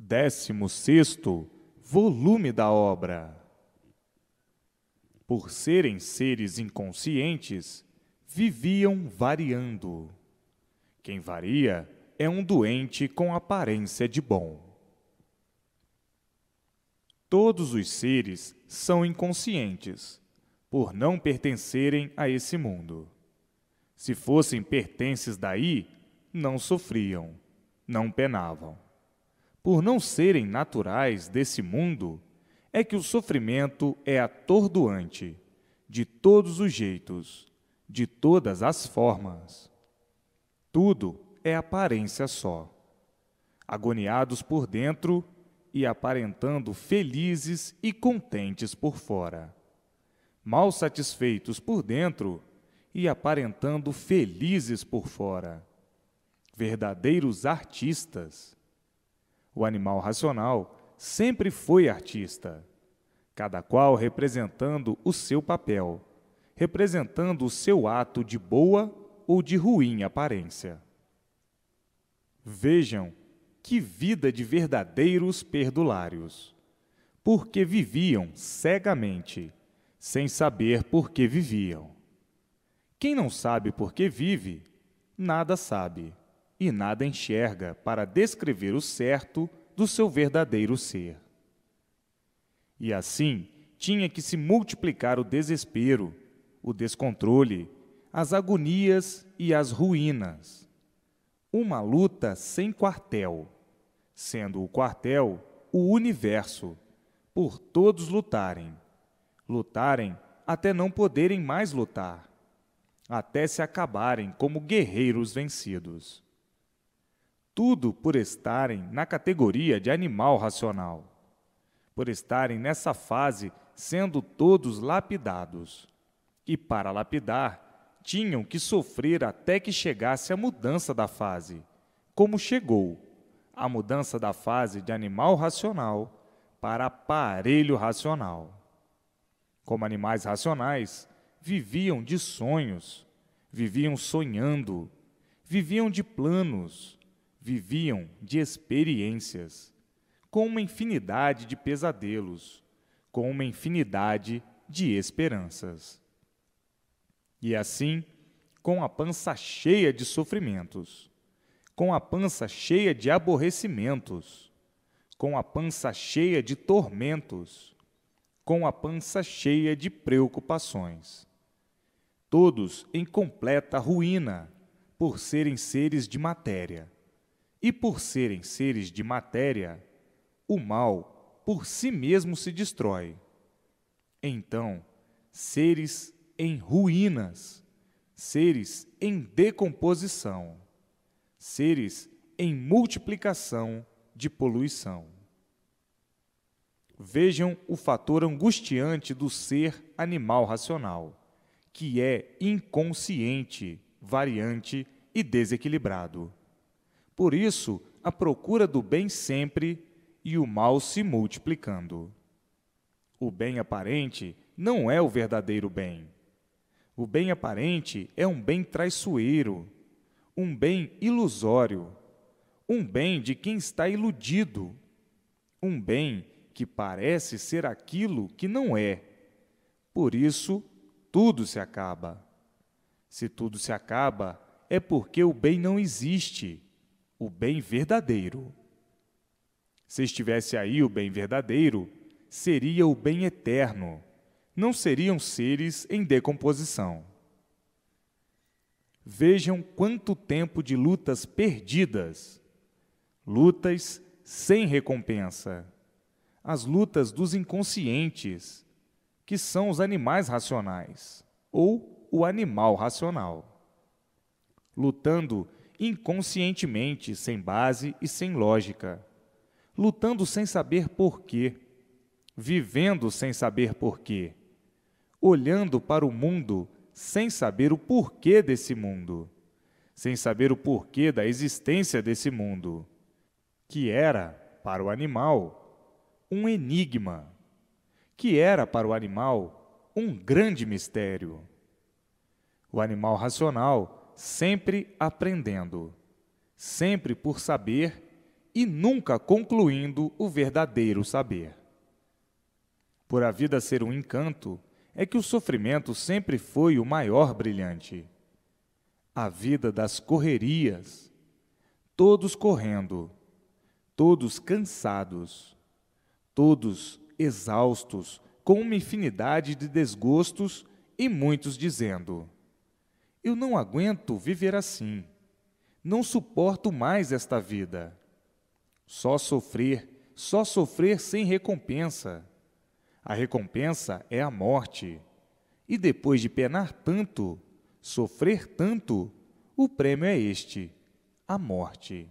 Décimo sexto volume da obra. Por serem seres inconscientes, viviam variando. Quem varia é um doente com aparência de bom. Todos os seres são inconscientes, por não pertencerem a esse mundo. Se fossem pertences daí, não sofriam, não penavam por não serem naturais desse mundo, é que o sofrimento é atordoante, de todos os jeitos, de todas as formas. Tudo é aparência só. Agoniados por dentro e aparentando felizes e contentes por fora. Mal satisfeitos por dentro e aparentando felizes por fora. Verdadeiros artistas o animal racional sempre foi artista, cada qual representando o seu papel, representando o seu ato de boa ou de ruim aparência. Vejam que vida de verdadeiros perdulários, porque viviam cegamente, sem saber por que viviam. Quem não sabe por que vive, nada sabe e nada enxerga para descrever o certo do seu verdadeiro ser. E assim tinha que se multiplicar o desespero, o descontrole, as agonias e as ruínas. Uma luta sem quartel, sendo o quartel o universo, por todos lutarem, lutarem até não poderem mais lutar, até se acabarem como guerreiros vencidos tudo por estarem na categoria de animal racional, por estarem nessa fase sendo todos lapidados. E para lapidar, tinham que sofrer até que chegasse a mudança da fase, como chegou a mudança da fase de animal racional para aparelho racional. Como animais racionais, viviam de sonhos, viviam sonhando, viviam de planos viviam de experiências, com uma infinidade de pesadelos, com uma infinidade de esperanças. E assim, com a pança cheia de sofrimentos, com a pança cheia de aborrecimentos, com a pança cheia de tormentos, com a pança cheia de preocupações. Todos em completa ruína, por serem seres de matéria e por serem seres de matéria, o mal por si mesmo se destrói. Então, seres em ruínas, seres em decomposição, seres em multiplicação de poluição. Vejam o fator angustiante do ser animal racional, que é inconsciente, variante e desequilibrado. Por isso, a procura do bem sempre e o mal se multiplicando. O bem aparente não é o verdadeiro bem. O bem aparente é um bem traiçoeiro, um bem ilusório, um bem de quem está iludido, um bem que parece ser aquilo que não é. Por isso, tudo se acaba. Se tudo se acaba, é porque o bem não existe o bem verdadeiro. Se estivesse aí o bem verdadeiro, seria o bem eterno, não seriam seres em decomposição. Vejam quanto tempo de lutas perdidas, lutas sem recompensa, as lutas dos inconscientes, que são os animais racionais, ou o animal racional, lutando inconscientemente, sem base e sem lógica, lutando sem saber porquê, vivendo sem saber porquê, olhando para o mundo sem saber o porquê desse mundo, sem saber o porquê da existência desse mundo, que era, para o animal, um enigma, que era, para o animal, um grande mistério. O animal racional sempre aprendendo, sempre por saber e nunca concluindo o verdadeiro saber. Por a vida ser um encanto, é que o sofrimento sempre foi o maior brilhante. A vida das correrias, todos correndo, todos cansados, todos exaustos, com uma infinidade de desgostos e muitos dizendo: eu não aguento viver assim. Não suporto mais esta vida. Só sofrer, só sofrer sem recompensa. A recompensa é a morte. E depois de penar tanto, sofrer tanto, o prêmio é este: a morte.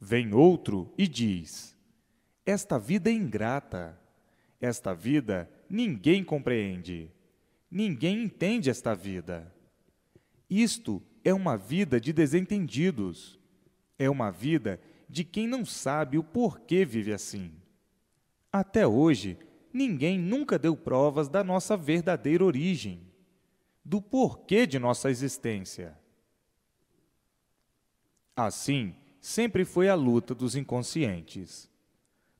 Vem outro e diz: Esta vida é ingrata. Esta vida ninguém compreende. Ninguém entende esta vida. Isto é uma vida de desentendidos. É uma vida de quem não sabe o porquê vive assim. Até hoje, ninguém nunca deu provas da nossa verdadeira origem, do porquê de nossa existência. Assim, sempre foi a luta dos inconscientes.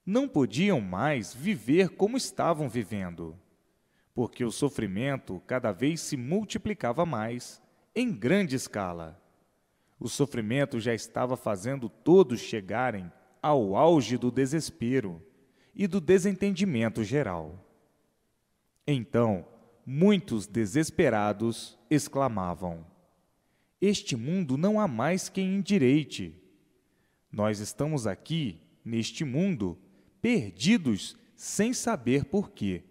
Não podiam mais viver como estavam vivendo porque o sofrimento cada vez se multiplicava mais, em grande escala. O sofrimento já estava fazendo todos chegarem ao auge do desespero e do desentendimento geral. Então, muitos desesperados exclamavam: Este mundo não há mais quem endireite. Nós estamos aqui, neste mundo, perdidos sem saber por quê."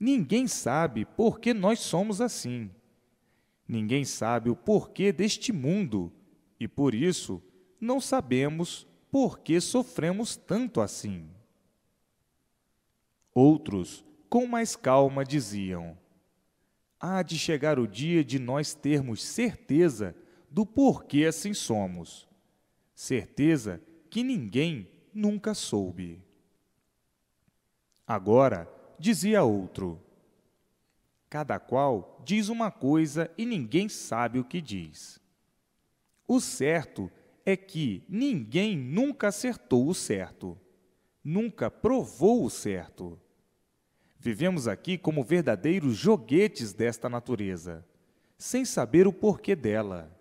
Ninguém sabe por que nós somos assim. Ninguém sabe o porquê deste mundo e por isso não sabemos por que sofremos tanto assim. Outros, com mais calma, diziam: Há de chegar o dia de nós termos certeza do porquê assim somos, certeza que ninguém nunca soube. Agora, dizia outro: Cada qual diz uma coisa e ninguém sabe o que diz. O certo é que ninguém nunca acertou o certo, nunca provou o certo. Vivemos aqui como verdadeiros joguetes desta natureza, sem saber o porquê dela.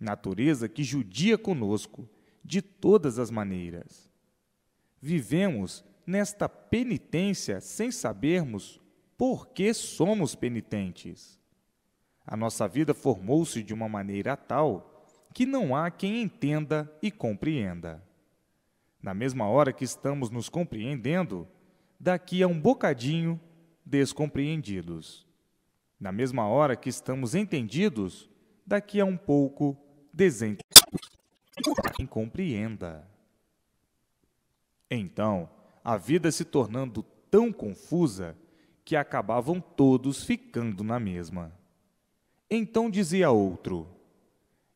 Natureza que judia conosco de todas as maneiras. Vivemos nesta penitência sem sabermos por que somos penitentes. A nossa vida formou-se de uma maneira tal que não há quem entenda e compreenda. Na mesma hora que estamos nos compreendendo, daqui a um bocadinho descompreendidos. Na mesma hora que estamos entendidos, daqui a um pouco desentendidos. Compreenda. Então, a vida se tornando tão confusa que acabavam todos ficando na mesma. Então dizia outro: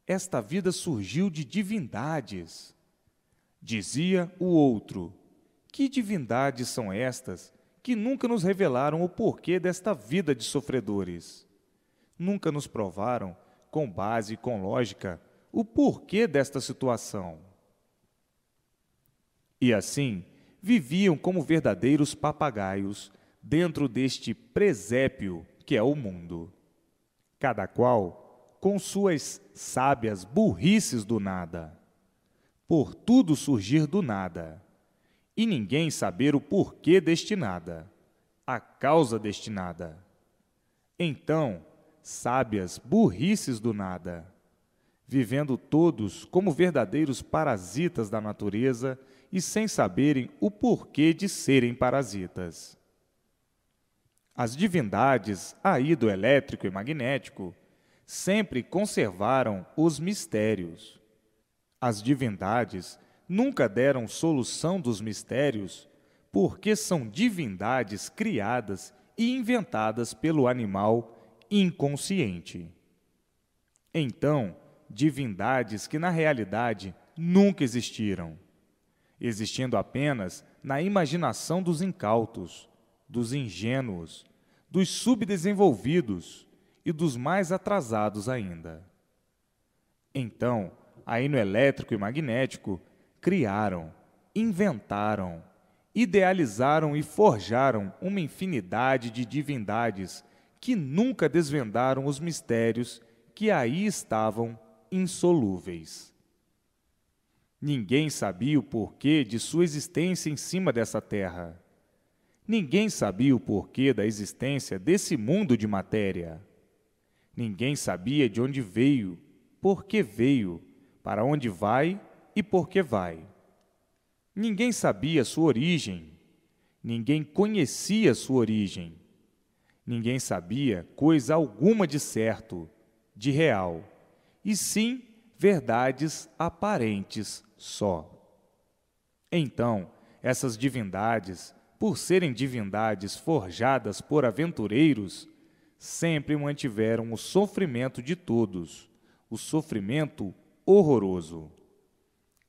Esta vida surgiu de divindades. Dizia o outro: Que divindades são estas que nunca nos revelaram o porquê desta vida de sofredores? Nunca nos provaram, com base e com lógica, o porquê desta situação. E assim, viviam como verdadeiros papagaios dentro deste presépio que é o mundo. Cada qual com suas sábias burrices do nada, por tudo surgir do nada, e ninguém saber o porquê destinada, a causa destinada. Então, sábias burrices do nada, vivendo todos como verdadeiros parasitas da natureza e sem saberem o porquê de serem parasitas. As divindades do elétrico e magnético sempre conservaram os mistérios. As divindades nunca deram solução dos mistérios, porque são divindades criadas e inventadas pelo animal inconsciente. Então, divindades que na realidade nunca existiram existindo apenas na imaginação dos incautos, dos ingênuos, dos subdesenvolvidos e dos mais atrasados ainda. Então, aí no elétrico e magnético, criaram, inventaram, idealizaram e forjaram uma infinidade de divindades que nunca desvendaram os mistérios que aí estavam insolúveis. Ninguém sabia o porquê de sua existência em cima dessa terra. Ninguém sabia o porquê da existência desse mundo de matéria. Ninguém sabia de onde veio, por que veio, para onde vai e por que vai. Ninguém sabia sua origem. Ninguém conhecia sua origem. Ninguém sabia coisa alguma de certo, de real, e sim verdades aparentes só. Então, essas divindades, por serem divindades forjadas por aventureiros, sempre mantiveram o sofrimento de todos, o sofrimento horroroso.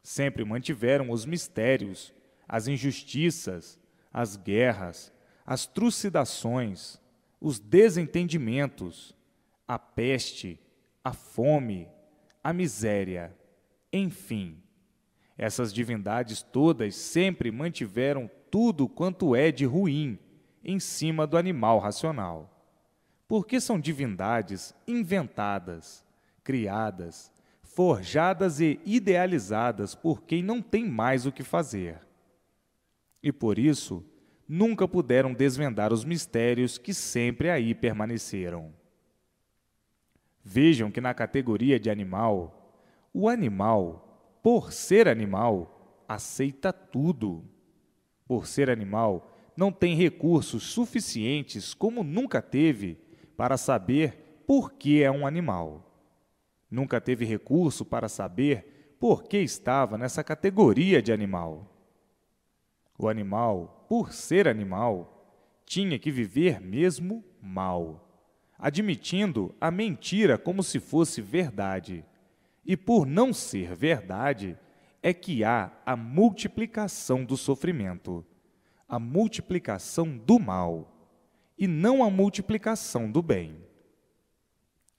Sempre mantiveram os mistérios, as injustiças, as guerras, as trucidações, os desentendimentos, a peste, a fome, a miséria, enfim, essas divindades todas sempre mantiveram tudo quanto é de ruim em cima do animal racional. Porque são divindades inventadas, criadas, forjadas e idealizadas por quem não tem mais o que fazer. E por isso, nunca puderam desvendar os mistérios que sempre aí permaneceram. Vejam que na categoria de animal, o animal por ser animal, aceita tudo. Por ser animal, não tem recursos suficientes, como nunca teve, para saber por que é um animal. Nunca teve recurso para saber por que estava nessa categoria de animal. O animal, por ser animal, tinha que viver mesmo mal, admitindo a mentira como se fosse verdade e por não ser verdade, é que há a multiplicação do sofrimento, a multiplicação do mal, e não a multiplicação do bem.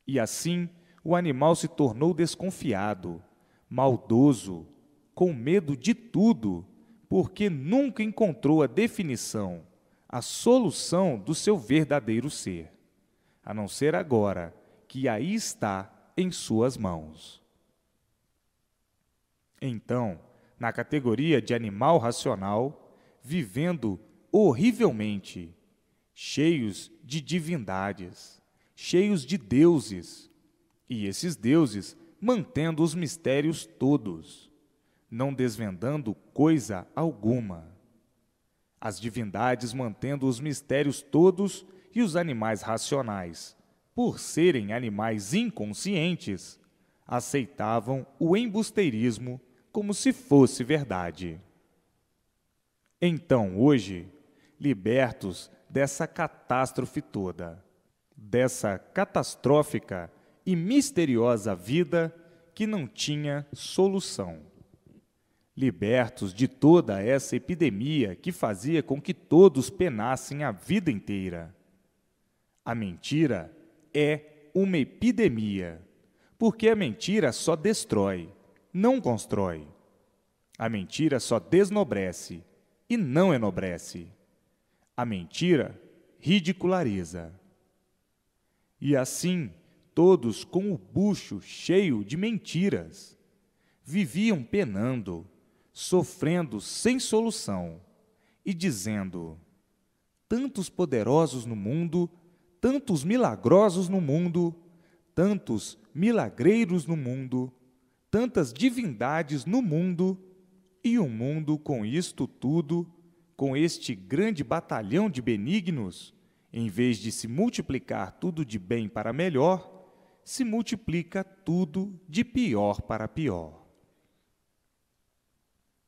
E assim, o animal se tornou desconfiado, maldoso, com medo de tudo, porque nunca encontrou a definição, a solução do seu verdadeiro ser, a não ser agora, que aí está em suas mãos. Então, na categoria de animal racional, vivendo horrivelmente, cheios de divindades, cheios de deuses, e esses deuses mantendo os mistérios todos, não desvendando coisa alguma. As divindades mantendo os mistérios todos e os animais racionais, por serem animais inconscientes, aceitavam o embusteirismo como se fosse verdade. Então, hoje, libertos dessa catástrofe toda, dessa catastrófica e misteriosa vida que não tinha solução. Libertos de toda essa epidemia que fazia com que todos penassem a vida inteira. A mentira é uma epidemia, porque a mentira só destrói, não constrói. A mentira só desnobrece e não enobrece. A mentira ridiculariza. E assim, todos com o bucho cheio de mentiras, viviam penando, sofrendo sem solução e dizendo: Tantos poderosos no mundo, tantos milagrosos no mundo, tantos milagreiros no mundo, tantas divindades no mundo e o um mundo com isto tudo, com este grande batalhão de benignos, em vez de se multiplicar tudo de bem para melhor, se multiplica tudo de pior para pior.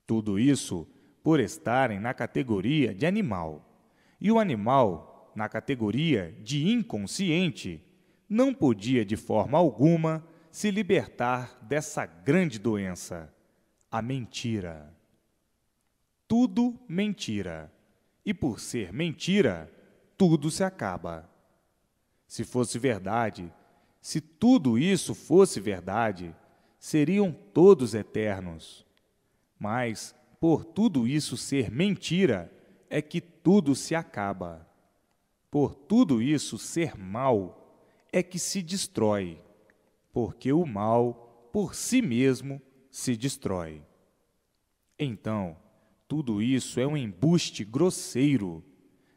Tudo isso por estarem na categoria de animal, e o animal, na categoria de inconsciente, não podia de forma alguma se libertar dessa grande doença, a mentira. Tudo mentira. E por ser mentira, tudo se acaba. Se fosse verdade, se tudo isso fosse verdade, seriam todos eternos. Mas, por tudo isso ser mentira, é que tudo se acaba. Por tudo isso ser mal, é que se destrói porque o mal por si mesmo se destrói. Então, tudo isso é um embuste grosseiro,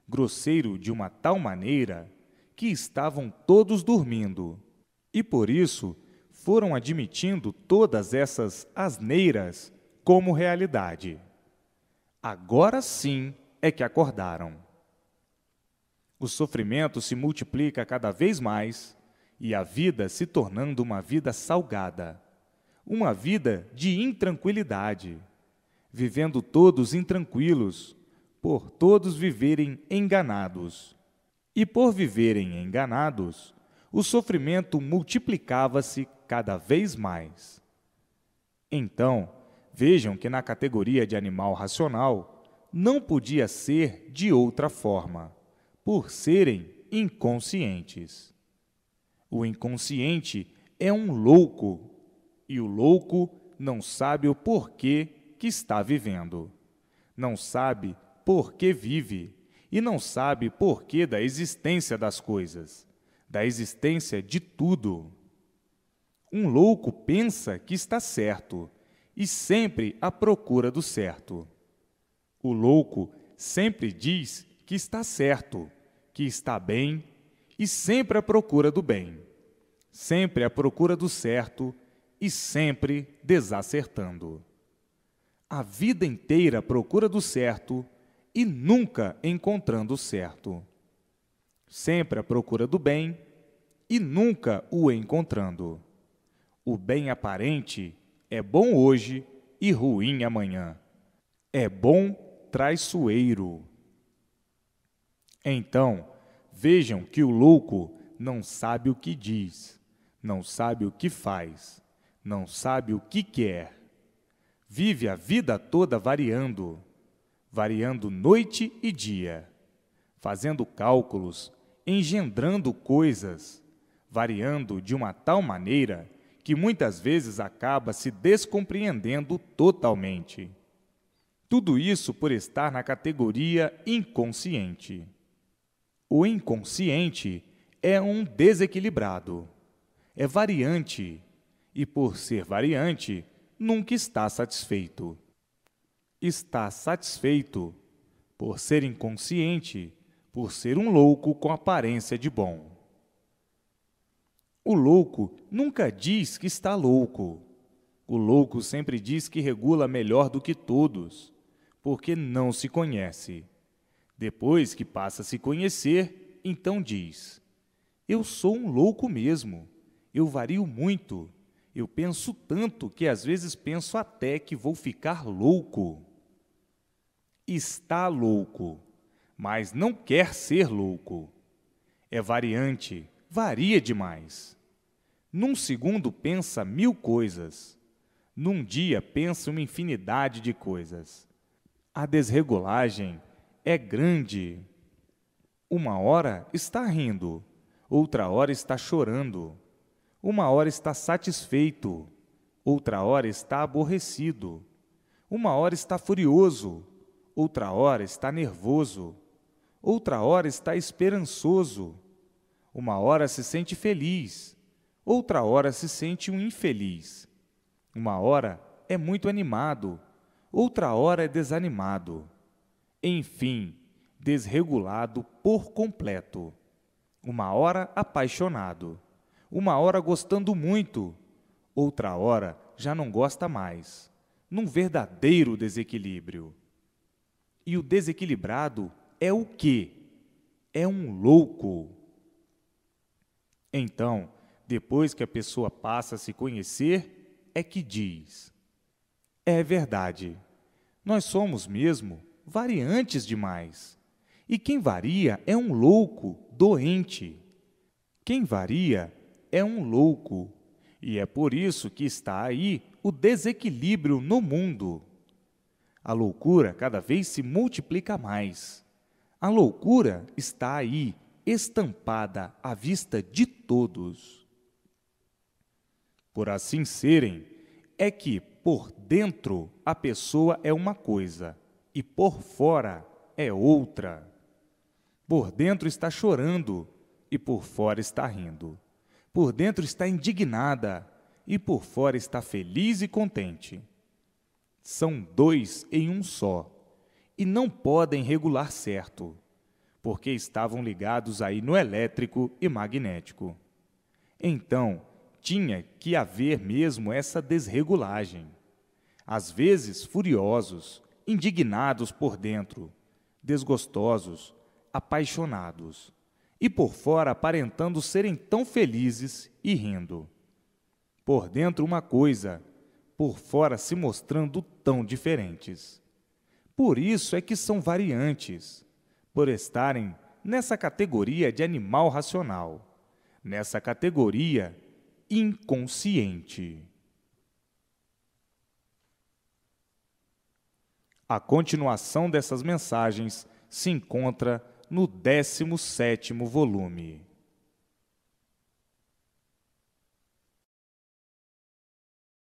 grosseiro de uma tal maneira que estavam todos dormindo. E por isso foram admitindo todas essas asneiras como realidade. Agora sim é que acordaram. O sofrimento se multiplica cada vez mais e a vida se tornando uma vida salgada, uma vida de intranquilidade, vivendo todos intranquilos, por todos viverem enganados. E por viverem enganados, o sofrimento multiplicava-se cada vez mais. Então, vejam que na categoria de animal racional não podia ser de outra forma, por serem inconscientes. O inconsciente é um louco e o louco não sabe o porquê que está vivendo. Não sabe por que vive e não sabe porquê da existência das coisas, da existência de tudo. Um louco pensa que está certo e sempre à procura do certo. O louco sempre diz que está certo, que está bem e sempre à procura do bem, sempre à procura do certo e sempre desacertando. A vida inteira à procura do certo e nunca encontrando o certo. Sempre à procura do bem e nunca o encontrando. O bem aparente é bom hoje e ruim amanhã. É bom traiçoeiro. Então, Vejam que o louco não sabe o que diz, não sabe o que faz, não sabe o que quer. Vive a vida toda variando, variando noite e dia, fazendo cálculos, engendrando coisas, variando de uma tal maneira que muitas vezes acaba se descompreendendo totalmente. Tudo isso por estar na categoria inconsciente. O inconsciente é um desequilibrado, é variante e, por ser variante, nunca está satisfeito. Está satisfeito por ser inconsciente, por ser um louco com aparência de bom. O louco nunca diz que está louco. O louco sempre diz que regula melhor do que todos, porque não se conhece. Depois que passa a se conhecer, então diz: Eu sou um louco mesmo. Eu vario muito. Eu penso tanto que às vezes penso até que vou ficar louco. Está louco, mas não quer ser louco. É variante, varia demais. Num segundo pensa mil coisas. Num dia pensa uma infinidade de coisas. A desregulagem é grande. Uma hora está rindo, outra hora está chorando. Uma hora está satisfeito, outra hora está aborrecido. Uma hora está furioso, outra hora está nervoso. Outra hora está esperançoso. Uma hora se sente feliz, outra hora se sente um infeliz. Uma hora é muito animado, outra hora é desanimado enfim, desregulado por completo. Uma hora apaixonado, uma hora gostando muito, outra hora já não gosta mais, num verdadeiro desequilíbrio. E o desequilibrado é o quê? É um louco. Então, depois que a pessoa passa a se conhecer, é que diz: É verdade, nós somos mesmo variantes demais. E quem varia é um louco, doente. Quem varia é um louco. E é por isso que está aí o desequilíbrio no mundo. A loucura cada vez se multiplica mais. A loucura está aí, estampada à vista de todos. Por assim serem, é que, por dentro, a pessoa é uma coisa, e por fora é outra. Por dentro está chorando e por fora está rindo. Por dentro está indignada e por fora está feliz e contente. São dois em um só, e não podem regular certo, porque estavam ligados aí no elétrico e magnético. Então, tinha que haver mesmo essa desregulagem. Às vezes furiosos, indignados por dentro, desgostosos, apaixonados, e por fora aparentando serem tão felizes e rindo. Por dentro uma coisa, por fora se mostrando tão diferentes. Por isso é que são variantes, por estarem nessa categoria de animal racional, nessa categoria inconsciente. A continuação dessas mensagens se encontra no 17 volume.